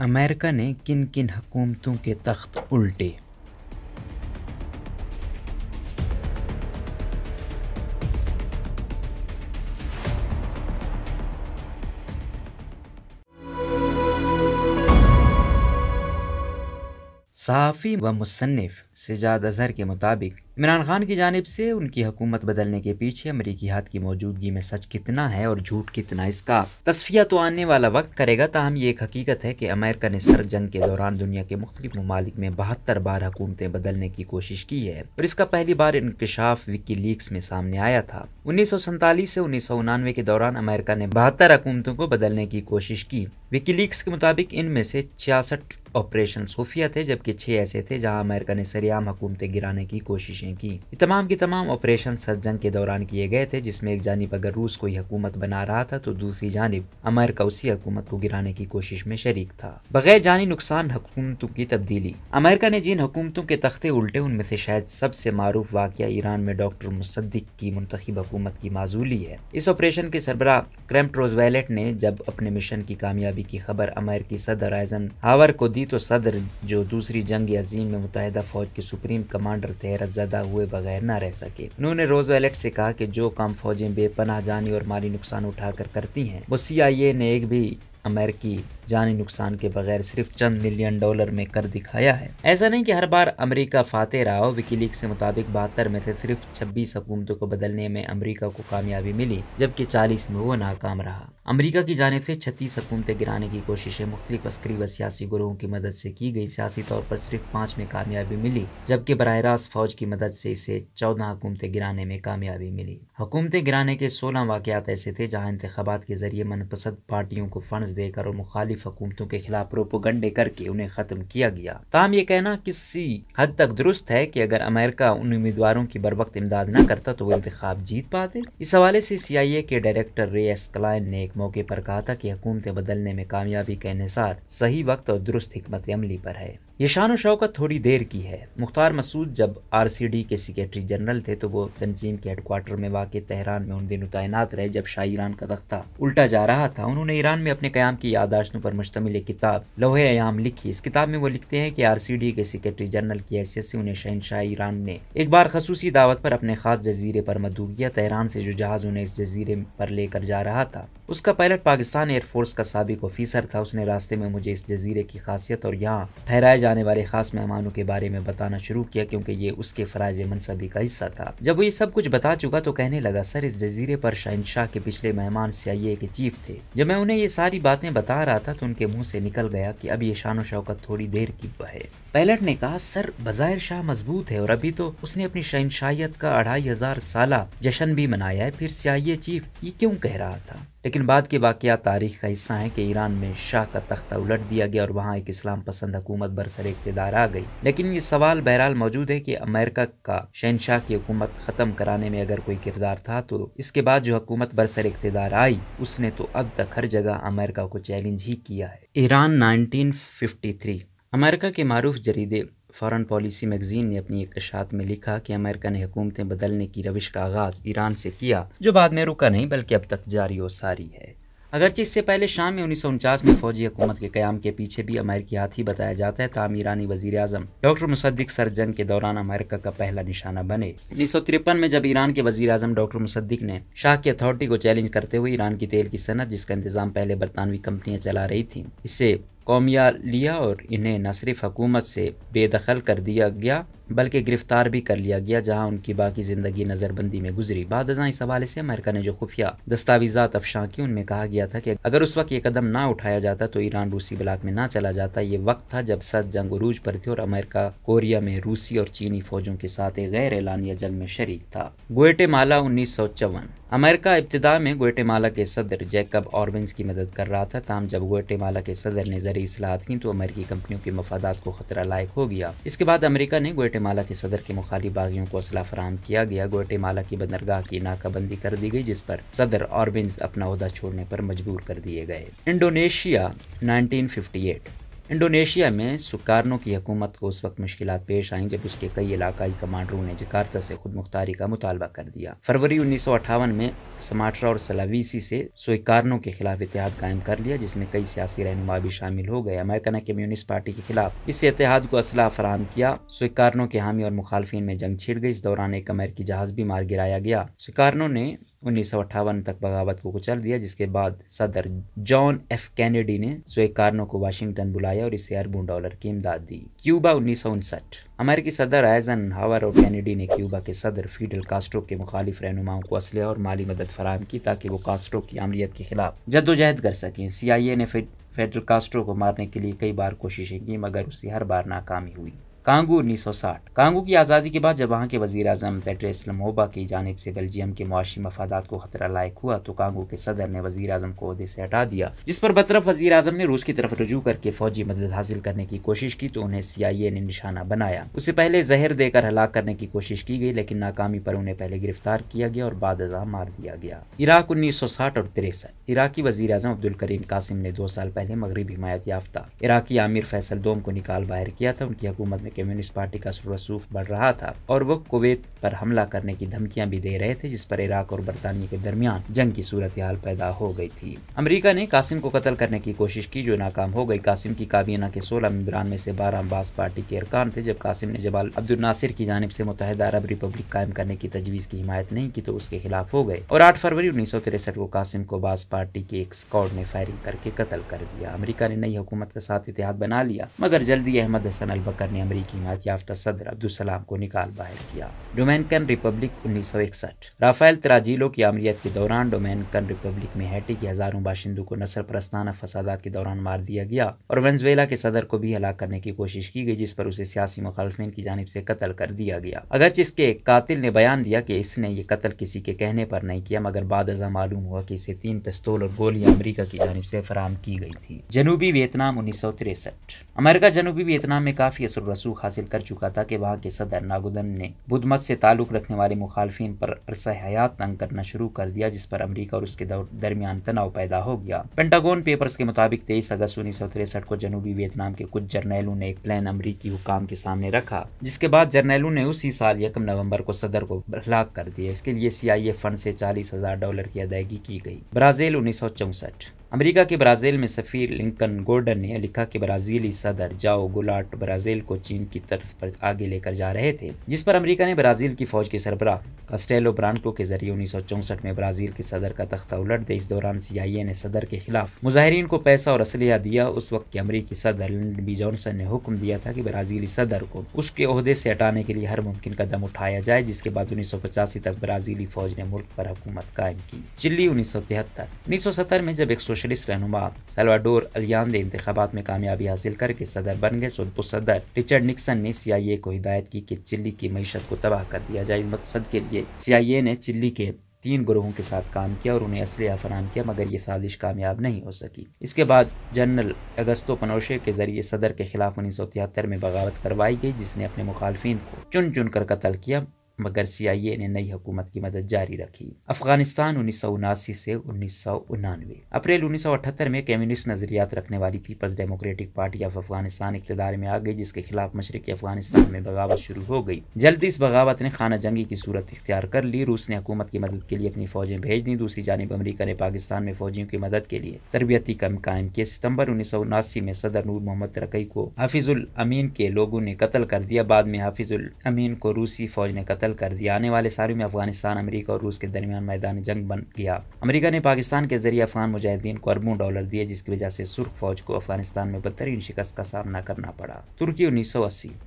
America ने किन किन हुकूमतों के तख्त उल्टे सहाफ़ी व मुसनफ़ सजाद अजहर के मुताबिक इमरान खान की जानब से उनकी हुकूमत बदलने के पीछे अमरीकी हाथ की मौजूदगी में सच कितना है और झूठ कितना इसका तस्फिया तो आने वाला वक्त करेगा ताहम ये एक हकीकत है कि अमेरिका ने सर जंग के दौरान दुनिया के मुख्तु ममालिक में बहत्तर बार हुकूमतें बदलने की कोशिश की है और इसका पहली बार इंकशाफ विकी लीक्स में सामने आया था उन्नीस सौ सैतालीस से उन्नीस सौ उनानवे के दौरान अमेरिका ने बहत्तर हुकूमतों को बदलने की कोशिश की विकी लीक्स के मुताबिक इनमें से छियासठ ऑपरेशन सोफिया थे जबकि छह ऐसे थे जहां अमेरिका ने सरेआम हुकूमतें गिराने की कोशिश कोशिशें की तमाम की तमाम ऑपरेशन सज्जंग के दौरान किए गए थे जिसमें एक जानब अगर रूस कोई हकूमत बना रहा था तो दूसरी जानब अमेरिका उसी हकूमत को गिराने की कोशिश में शरीक था बगैर जानी नुकसान हुकूमतों की तब्दीली अमेरिका ने जिन हुकूमतों के तख्ते उल्टे उनमें से शायद सबसे मारूफ वाक़ ईरान में डॉक्टर मुसद्दिक की मुंतब हुकूमत की माजूली है इस ऑपरेशन के सरबरा क्रेम्प रोजवेलेट ने जब अपने मिशन की कामयाबी की खबर अमेरिकी सदर आयजन हावर को दी तो सदर जो दूसरी जंग अजीम में मुतहदा फौज के सुप्रीम कमांडर थे पैदा हुए बगैर ना रह सके उन्होंने रोजवेलेट से कहा कि जो काम फौजें बेपनाह जानी और माली नुकसान उठाकर करती हैं वो सीआईए ने एक भी अमेरिकी जानी नुकसान के बगैर सिर्फ चंद मिलियन डॉलर में कर दिखाया है ऐसा नहीं कि हर बार अमेरिका फाते रहा हो विकीलीक के मुताबिक बहत्तर में से सिर्फ छब्बीस हुकूमतों को बदलने में अमेरिका को कामयाबी मिली जबकि चालीस में वो नाकाम रहा अमेरिका की जानब से छत्तीस हुकूमतें गिराने की कोशिशें मुख्तलिफ अस्करी व सियासी गुरुओं की मदद से की गई सियासी तौर पर सिर्फ पाँच में कामयाबी मिली जबकि बरह रास्त फौज की मदद से इसे चौदह हुकूमतें गिराने में कामयाबी मिली हुकूमतें गिराने के सोलह वाकत ऐसे थे जहाँ इंतबात के जरिए मनपसंद पार्टियों को फंड देकर और मुखालिफ मुखालिफ हुकूमतों के खिलाफ प्रोपोगंडे करके उन्हें ख़त्म किया गया ताम ये कहना किसी हद तक दुरुस्त है कि अगर अमेरिका उन उम्मीदवारों की बर वक्त इमदाद न करता तो वो इंतखाब जीत पाते इस हवाले से सी आई ए के डायरेक्टर रे एस क्लाइन ने एक मौके पर कहा था कि हुकूमतें बदलने में कामयाबी के अनुसार सही वक्त और दुरुस्त हमत अमली पर है ये शान शौकत थोड़ी देर की है मुख्तार मसूद जब आर सी डी के सेक्रेटरी जनरल थे तो वो तंजीम के हेडकोार्टर में वाक़ तहरान में उन दिनों तैनात रहे जब शाह ईरान का तख्ता उल्टा जा रहा था उन्होंने ईरान में अपने क्याम की यादाश्तों पर मुश्तमिल किताब लोहे आयाम लिखी इस किताब में वो लिखते हैं कि आर सी डी के सेक्रेटरी जनरल की हैसियत से उन्हें शहनशाह ईरान ने एक बार खसूसी दावत पर अपने खास जजीरे पर मदू किया तहरान से जो जहाज़ उन्हें इस जजीरे पर लेकर जा रहा था उसका पायलट पाकिस्तान एयरफोर्स का सबक ऑफिसर था उसने रास्ते में मुझे इस जजीरे की खासियत और यहाँ ठहराए जाने वाले खास मेहमानों के बारे में बताना शुरू किया क्योंकि ये उसके फराज मनसबी का हिस्सा था जब वो ये सब कुछ बता चुका तो कहने लगा सर इस जजीरे पर शहनशाह के पिछले मेहमान सी के चीफ थे जब मैं उन्हें ये सारी बातें बता रहा था तो उनके मुंह से निकल गया कि अब ये शान शौकत थोड़ी देर की बहे पायलट ने कहा सर बजायर शाह मजबूत है और अभी तो उसने अपनी शहनशाहियत का अढ़ाई हजार साल जश्न भी मनाया है फिर सियाही चीफ ये क्यों कह रहा था लेकिन बाद के वाक़ तारीख का हिस्सा हैं कि ईरान में शाह का तख्ता उलट दिया गया और वहाँ एक इस्लाम पसंद हुकूमत बरसर इकतदार आ गई लेकिन ये सवाल बहरहाल मौजूद है कि अमेरिका का शहनशाह की हुकूमत ख़त्म कराने में अगर कोई किरदार था तो इसके बाद जो हुकूमत बरसर इकतदार आई उसने तो अब तक हर जगह अमेरिका को चैलेंज ही किया है Iran nineteen fifty three America के मरूफ जरीदे फ़ॉरेन पॉलिसी मैगज़ीन ने अपनी एक अशात में लिखा कि अमेरिका ने हुकूमतें बदलने की रविश का आगाज़ ईरान से किया जो बाद में रुका नहीं बल्कि अब तक जारी और सारी है अगरचे इससे पहले शाम में उन्नीस में फौजी हुकूमत के क्याम के पीछे भी अमेरिकी हाथ ही बताया जाता है ताम ईरानी वजीर अजम डॉक्टर मुसद्दिक जंग के दौरान अमेरिका का पहला निशाना बने उन्नीस में जब ईरान के वजीर अजम डॉक्टर मुसद्दिक ने शाह की अथॉरिटी को चैलेंज करते हुए ईरान की तेल की सनत जिसका इंतजाम पहले बरतानवी कंपनियां चला रही थी इससे कौमिया लिया और इन्हें न सिर्फ हकूमत से बेदखल कर दिया गया बल्कि गिरफ्तार भी कर लिया गया जहां उनकी बाकी ज़िंदगी नज़रबंदी में गुजरी बाद इस हवाले से अमेरिका ने जो खुफिया दस्तावीजा अफशा की उनमें कहा गया था कि अगर उस वक्त ये कदम ना उठाया जाता तो ईरान रूसी ब्लाक में ना चला जाता ये वक्त था जब सद जंग उरूज पर थी और अमेरिका कोरिया में रूसी और चीनी फौजों के साथ एक गैर एलानिया जंग में शरीक था माला उन्नीस सौ चौवन अमेरिका इब्तदा में माला के सदर जैकब ऑर्बेंस की मदद कर रहा था ताम जब माला के सदर ने जरिए असलाहत की तो अमेरिकी कंपनियों के मफादात को खतरा लायक हो गया इसके बाद अमेरिका ने गोएटे गोटेमाला के सदर के मुखाली बागियों को असला फराम किया गया गोटेमाला की बंदरगाह की नाकाबंदी कर दी गई जिस पर सदर और अपना अहदा छोड़ने पर मजबूर कर दिए गए इंडोनेशिया 1958 इंडोनेशिया में सुकारनों की हुकूमत को उस वक्त मुश्किल पेश आई जब उसके कई इलाकाई कमांडरों ने जकार्ता से खुद मुख्तारी का मुतालबा कर दिया फरवरी उन्नीस में समाटरा और सलावीसी से स्वीकारनों के खिलाफ इतिहाद कायम कर लिया जिसमें कई सियासी रहनुमा भी शामिल हो गए अमेरिका ने कम्युनिस्ट पार्टी के खिलाफ इस इतिहाद को असला फराम किया स्वीकारनों के हामी और मुखालफिन में जंग छिड़ गई इस दौरान एक अमेरिकी जहाज भी मार गिराया गया स्वीकारनों ने उन्नीस तक बगावत को कुचल दिया जिसके बाद सदर जॉन एफ कैनेडी ने स्वीकारनों को वाशिंगटन बुलाया और इसे अरबों डॉलर की इमदाद दी क्यूबा उन्नीस अमेरिकी सदर एजन हावर और कैनेडी ने क्यूबा के सदर फीडल कास्ट्रो के मुखालिफ रहनुमाओं को असलह और माली मदद फराम की ताकि वो कास्ट्रो की अमलियत के खिलाफ जद्दोजहद कर सकें सी आई ए ने फेडरल कास्ट्रो को मारने के लिए कई बार कोशिशें की मगर उससे हर बार नाकामी हुई कांगू साठ कांगू की आज़ादी के बाद जब वहाँ के वजी अजम पेट्रे इस्लमोबा की जानब से बेल्जियम के मुआशी मफादात को खतरा लायक हुआ तो कांगू के सदर ने वजी अजम को अहदे से हटा दिया जिस पर बतरफ वजी अजम ने रूस की तरफ रजू करके फौजी मदद हासिल करने की कोशिश की तो उन्हें सी आई ए ने निशाना बनाया उससे पहले जहर देकर हलाक करने की कोशिश की गई लेकिन नाकामी पर उन्हें पहले गिरफ्तार किया गया और बाद मार दिया गया इराक उन्नीस सौ साठ और तिरसठ इराकी वजी अजम अब्दुल करीम कासिम ने दो साल पहले मगरब हिमायत याफ्ता इराकी आमिर फैसल दोम को निकाल बाहर किया था उनकी हुकूमत में कम्युनिस्ट पार्टी का रसूख बढ़ रहा था और वो कुवैत पर हमला करने की धमकियां भी दे रहे थे जिस पर इराक और बरतानिया के दरमियान जंग की सूरत हाल पैदा हो गई थी अमरीका ने कासिम को कत्ल करने की कोशिश की जो नाकाम हो गई कासिम की काबीना के सोलह मेम्बरान में से बारह अब्बास पार्टी के अरकान थे जब कासिम ने जबाल अब्दुल नासिर की जानब ऐसी मुतहदा अरब रिपब्लिक कायम करने की तजवीज़ की हिमायत नहीं की तो उसके खिलाफ हो गए और आठ फरवरी उन्नीस सौ तिरसठ को कासिम को बास पार्टी के एक स्कॉड ने फायरिंग करके कत्ल कर दिया अमरीका ने नई हुकूमत के साथ इतिहाद बना लिया मगर जल्दी अहमद हसन अल बकर ने अमरीका की हिमात याफ्ता सदर अब्दुलसलाम को निकाल बाहर किया डोमेनिकन रिपब्लिक उन्नीस सौ इकसठ राफेल तराजीलो की अमलियत के दौरान डोमेनिकन रिपब्लिक में हैटी के हजारों बाशिंदों को नस्ल परस्ताना फसादात के दौरान मार दिया गया और वेंजुएला के सदर को भी हलाक करने की कोशिश की गई जिस पर उसे सियासी मुखालफिन की जानब से कत्ल कर दिया गया अगरच इसके कातिल ने बयान दिया की इसने ये कत्ल किसी के कहने पर नहीं किया मगर बाद अजा मालूम हुआ की इसे तीन पिस्तौल और गोलियां अमरीका की जानब से फराम की गई थी जनूबी वियतनाम उन्नीस सौ तिरसठ अमेरिका जनूबी वियतनाम में काफी असर रसूख ताल्लुक हासिल कर चुका था कि वहाँ के सदर नागुदन ने बुद्ध मत से ताल्लुक रखने वाले मुखालफी पर अरसा हयात तंग करना शुरू कर दिया जिस पर अमरीका और उसके दरमियान तनाव पैदा हो गया पेंटागोन पेपर्स के मुताबिक तेईस अगस्त उन्नीस सौ तिरसठ को जनूबी वियतनाम के कुछ जर्नैलों ने एक प्लान अमरीकी हुकाम के सामने रखा जिसके बाद जर्नैलों ने उसी साल यकम नवम्बर को सदर को हलाक कर दिया इसके लिए सी आई ए फंड से चालीस हजार डॉलर की अदायगी की गई ब्राजील उन्नीस सौ चौसठ अमेरिका के ब्राज़ील में सफ़ीर लिंकन गोर्डन ने लिखा कि ब्राज़ीली सदर जाओ गुलाट ब्राज़ील को चीन की तरफ पर आगे लेकर जा रहे थे जिस पर अमेरिका ने ब्राज़ील की फौज के सरबरा कस्टेलो ब्रांको के जरिए उन्नीस में ब्राज़ील के सदर का तख्ता उलट दिया इस दौरान सीआईए ने सदर के खिलाफ मुजाहरीन को पैसा और असलिया दिया उस वक्त के अमरीकी सदर लिंडन बी जॉनसन ने हुक्म दिया था कि ब्राज़ीली सदर को उसके अहदे से हटाने के लिए हर मुमकिन कदम उठाया जाए जिसके बाद उन्नीस तक ब्राज़ीली फौज ने मुल्क पर हुकूमत कायम की चिल्ली उन्नीस सौ में जब एक सोशलिस्ट रहनुमा सलवाडोर अलियान ने इंतबात में कामयाबी हासिल करके सदर बन गए सदर रिचर्ड निक्सन ने सीआईए को हिदायत की कि चिल्ली की मीशत को तबाह कर दिया जाए इस मकसद के लिए ए ने चिल्ली के तीन ग्रोहों के साथ काम किया और उन्हें असलिया फराम किया मगर ये साजिश कामयाब नहीं हो सकी इसके बाद जनरल अगस्तो पनोशे के जरिए सदर के खिलाफ उन्नीस में बगावत करवाई गई जिसने अपने मुखालफी को चुन चुन कर कत्ल किया मगर सीआईए ने नई हुकूमत की मदद जारी रखी अफगानिस्तान उन्नीस सौ उनासी से उन्नीस सौ उनानवे अप्रैल उन्नीस सौ अठहत्तर में कम्युनिस्ट नजरियात रखने वाली people's democratic party of Afghanistan इकतदार में आ गई जिसके खिलाफ मशरक अफगानिस्तान में बगावत शुरू हो गई जल्दी इस बगावत ने खाना जंगी की सूरत इख्तियार कर ली रूस ने हुकूमत की मदद के लिए अपनी फौजें भेज दी दूसरी जानब अमरीका ने पाकिस्तान में फौजियों की मदद के लिए तरबियती कम कायम किए सितम्बर उन्नीस सौ उनासी में सदर नूर मोहम्मद तरकई को हाफिजुल अमीन के लोगों ने कत्ल कर दिया बाद में हाफिजुल अमीन को रूसी फौज ने कत्ल कत्ल कर दिया आने वाले सालों में अफगानिस्तान अमेरिका और रूस के दरमियान मैदान जंग बन गया अमेरिका ने पाकिस्तान के जरिए अफगान मुजाहिदीन को अरबों डॉलर दिए जिसकी वजह से सुर्ख फौज को अफगानिस्तान में बदतरीन शिकस्त का सामना करना पड़ा तुर्की उन्नीस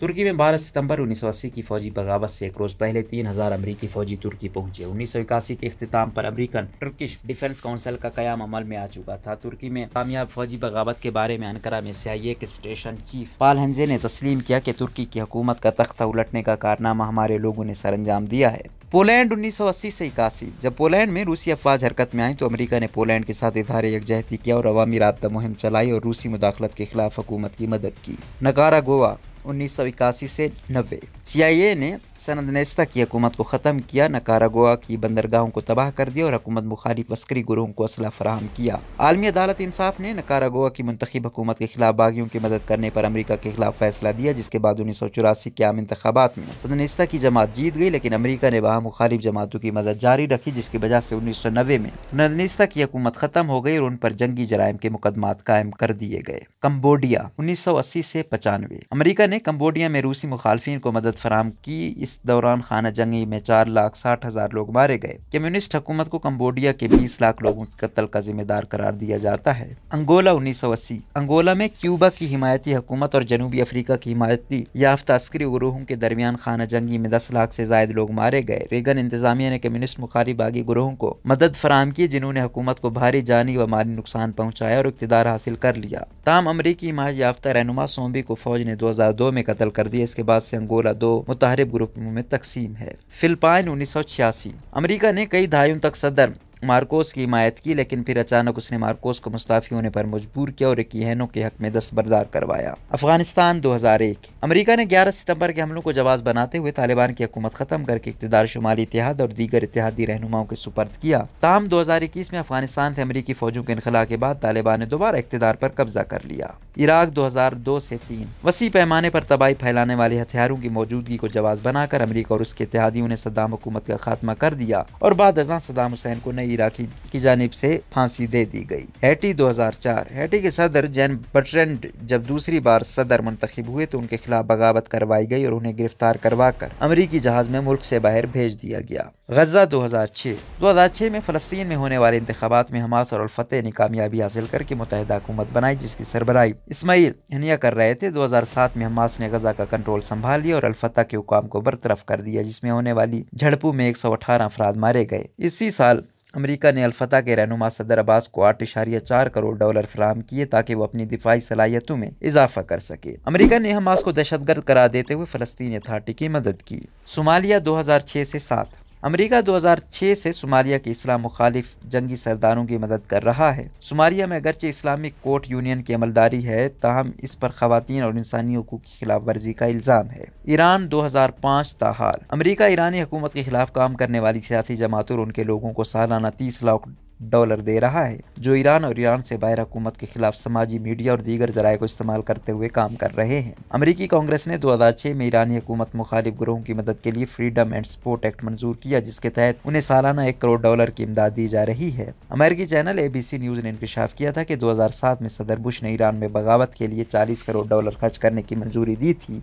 तुर्की में बारह सितंबर उन्नीस की फौजी बगावत से एक रोज पहले तीन हजार अमरीकी फौजी तुर्की पहुंचे उन्नीस के अख्ताम पर अमरीकन टर्किश डिफेंस काउंसिल का क्या अमल में आ चुका था तुर्की में कामयाब फौजी बगावत के बारे में अनकरा में सीआईए के स्टेशन चीफ पाल हंजे ने तस्लीम किया कि तुर्की की हुकूमत का तख्ता उलटने का कारनामा हमारे लोगों ने अंजाम दिया है पोलैंड 1980 से इक्यासी जब पोलैंड में रूसी अफवाज हरकत में आई तो अमेरिका ने पोलैंड के साथ इधारे यकजहती किया और अवामी रबता मुहिम चलाई और रूसी मुदाखलत के खिलाफ हुकूमत की मदद की नकारा गोवा उन्नीस से नब्बे ए ने सनद ने की हकूमत को ख़त्म किया नकारागोआ की बंदरगाहों को तबाह कर दिया और हकूमत मुखालिफ अस्करी गुरुओं को असला फराहम किया आलमी अदालत इंसाफ ने नकारागोआ की मंतखब हकूमत के खिलाफ बागियों की मदद करने पर अमरीका के खिलाफ फैसला दिया जिसके बाद उन्नीस सौ चौरासी के आम इंतबात में सदन की जमात जीत गई लेकिन अमरीका ने वहाँ मुखालिफ जमातों की मदद जारी रखी जिसकी वजह से उन्नीस सौ नब्बे में नदनिस्ता की हकूमत खत्म हो गई और उन पर जंगी जराइम के मुकदमा कायम कर दिए गए कम्बोडिया उन्नीस सौ अस्सी से पचानवे अमरीका ने कम्बोडिया में रूसी मुखालफी को मदद फराम की इस दौरान खाना जंगी में चार लाख साठ हजार लोग मारे गए कम्युनिस्ट हुकूमत को कम्बोडिया के बीस लाख लोगों के कत्ल का जिम्मेदार करार दिया जाता है अंगोला उन्नीस सौ अस्सी अंगोला में क्यूबा की हिमायती हुकूमत और जनूबी अफ्रीका की हिमायती याफ्ता अस्करी ग्रोहों के दरमियान खाना जंगी में दस लाख से ज्यादा लोग मारे गए रेगन इंतजामिया ने कम्युनिस्ट मुखारी बागी ग्रोहों को मदद फराम की जिन्होंने हुकूमत को भारी जानी व माली नुकसान पहुँचाया और इकतदार हासिल कर लिया तमाम अमरीकी हिमायत याफ्ता रहनुमा सोम्बी को फौज ने दो हजार दो में कत्ल कर दिया इसके बाद से अंगोला दो मुताहरब ग्रुप में तकसीम है फिलपाइन उन्नीस अमेरिका ने कई दहायों तक सदर मार्कोस की हिमायत की लेकिन फिर अचानक उसने मार्कोस को मुस्ताफी होने पर मजबूर किया और यहनों के हक में दस्तबरदार करवाया अफगानिस्तान 2001 अमेरिका ने 11 सितंबर के हमलों को जवाब बनाते हुए तालिबान की हकूमत खत्म करके इकतदार शुमाली इतिहाद और दीगर इतिहादी रहनुमाओं के सुपर्द किया ताम दो में अफगानिस्तान से अमरीकी फौजों के इनखला के बाद तालिबान ने दोबारा इकतदार पर कब्जा कर लिया इराक दो हजार दो से तीन वसी पैमाने पर तबाही फैलाने वाले हथियारों की मौजूदगी को जवाब बनाकर अमरीका और उसके इतिहादियों ने सदाम हुकूमत का खात्मा कर दिया और बाद अजा सदाम हुसैन को नई हीरा की, की जानब से फांसी दे दी गई हैटी 2004 हैटी के सदर जैन बटरेंड जब दूसरी बार सदर मुंतखब हुए तो उनके खिलाफ बगावत करवाई गई और उन्हें गिरफ्तार करवा कर अमरीकी जहाज में मुल्क से बाहर भेज दिया गया गजा 2006 2006 में फलस्तीन में होने वाले इंतबात में हमास और अलफतह ने कामयाबी हासिल करके मुतहदा हुकूमत बनाई जिसकी सरबराई इसमाइल हनिया कर रहे थे 2007 में हमास ने गजा का कंट्रोल संभाल लिया और अलफतह के हुकाम को बरतरफ कर दिया जिसमें होने वाली झड़पू में एक सौ अठारह अफराद मारे गए इसी साल अमेरिका ने अलफता के रहनुमा सदर अब्बास को आठ इशारिया चार करोड़ डॉलर फराम किए ताकि वो अपनी दिफाई सलाहियतों में इजाफा कर सके अमेरिका ने हमास को दहशतगर्द करार देते हुए फलस्तीनी अथार्टी की मदद की सोमालिया 2006 से सात अमेरिका 2006 से सोमालिया के इस्लाम मुखालिफ जंगी सरदारों की मदद कर रहा है सोमालिया में अगरचे इस्लामिक कोर्ट यूनियन की अमलदारी है ताहम इस पर खातन और इंसानी हकूक की खिलाफ वर्जी का इल्ज़ाम है ईरान 2005 ताहाल अमेरिका ईरानी हुकूमत के खिलाफ काम करने वाली सियासी जमातों और उनके लोगों को सालाना तीस लाख डॉलर दे रहा है जो ईरान और ईरान से बाहर हुकूमत के खिलाफ समाजी मीडिया और दीगर जराये को इस्तेमाल करते हुए काम कर रहे हैं अमरीकी कांग्रेस ने दो हजार छह में ईरानी हुकूमत मुखालिफ ग्रोहों की मदद के लिए फ्रीडम एंड सपोर्ट एक्ट मंजूर किया जिसके तहत उन्हें सालाना एक करोड़ डॉलर की इमदाद दी जा रही है अमेरिकी चैनल सी न्यूज ने इंकशाफ किया था हजार सात में सदर बुश ने ईरान में बगावत के लिए चालीस करोड़ डॉलर खर्च करने की मंजूरी दी थी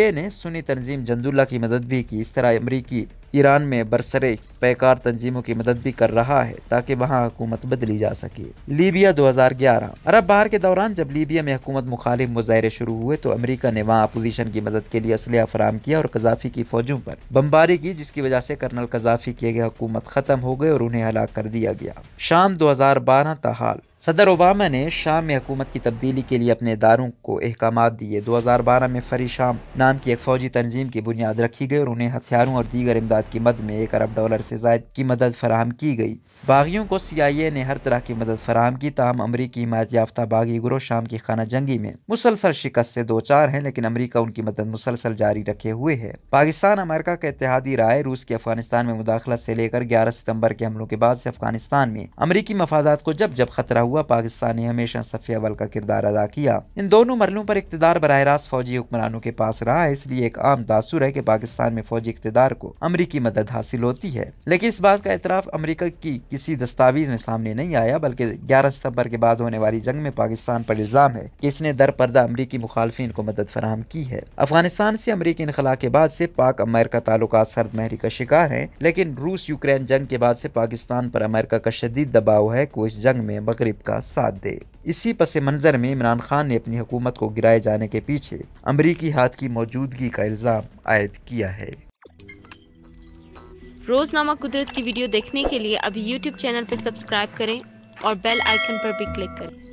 ए ने सुनी तंजीम जंदुल्ला की मदद भी की इस तरह अमरीकी ईरान में बरसरे पैकार तंजीमों की मदद भी कर रहा है ताकि वहाँ हुकूमत बदली जा सके लीबिया 2011 अरब बाहर के दौरान जब लीबिया में हुकूमत मुखालिफ मुजाहरे शुरू हुए तो अमेरिका ने वहाँ अपोजिशन की मदद के लिए असलह फराम किया और कजाफी की फौजों पर बमबारी की जिसकी वजह से कर्नल कजाफी किए गए हुकूमत खत्म हो गए और उन्हें हलाक कर दिया गया शाम दो हजार बारह तहाल सदर ओबामा ने शाम में हुकूमत की तब्दीली के लिए अपने इदारों को अहकाम दिए 2012 में फरी शाम नाम की एक फौजी तंजीम की बुनियाद रखी गई और उन्हें हथियारों और दीगर इमदाद की मद में एक अरब डॉलर से जायद की मदद फराहम की गई बागियों को सी आई ए ने हर तरह की मदद फराहम की तहम अमरीकी हिमायत याफ्ता बागी ग्रोह शाम की खाना जंगी में मुसलसल शिकस्त से दो चार हैं लेकिन अमरीका उनकी मदद मुसलसल जारी रखे हुए है पाकिस्तान अमेरिका का इतिहादी राय रूस के अफगानिस्तान में मुदाखलत से लेकर ग्यारह सितम्बर के हमलों के बाद से अफगानिस्तान में अमरीकी मफादात को जब जब खतरा हुआ पाकिस्तान ने हमेशा सफिया बल का किरदार अदा किया इन दोनों मरलों पर इकतदार बरह रास्त फौजी हुक्मरानों के पास रहा है इसलिए एक आम तासुर है कि पाकिस्तान में फौजी इकतदार को अमरीकी मदद हासिल होती है लेकिन इस बात का एतराफ़ अमरीका की किसी दस्तावेज में सामने नहीं आया बल्कि ग्यारह सितम्बर के बाद होने वाली जंग में पाकिस्तान पर इल्ज़ाम है कि इसने दर पर्दा अमरीकी मुखालफी को मदद फराहम की है अफगानिस्तान से अमरीकी इनखला के बाद से पाक अमेरिका ताल्लुक सर्द महरी का शिकार है लेकिन रूस यूक्रेन जंग के बाद से पाकिस्तान पर अमेरिका का शदीद दबाव है को इस जंग में मगरब तालिब का साथ दे इसी पस मंज़र में इमरान खान ने अपनी हुकूमत को गिराए जाने के पीछे अमरीकी हाथ की मौजूदगी का इल्ज़ाम आयद किया है रोज़नामा कुदरत की वीडियो देखने के लिए अभी यूट्यूब चैनल पर सब्सक्राइब करें और बेल आइकन पर भी क्लिक करें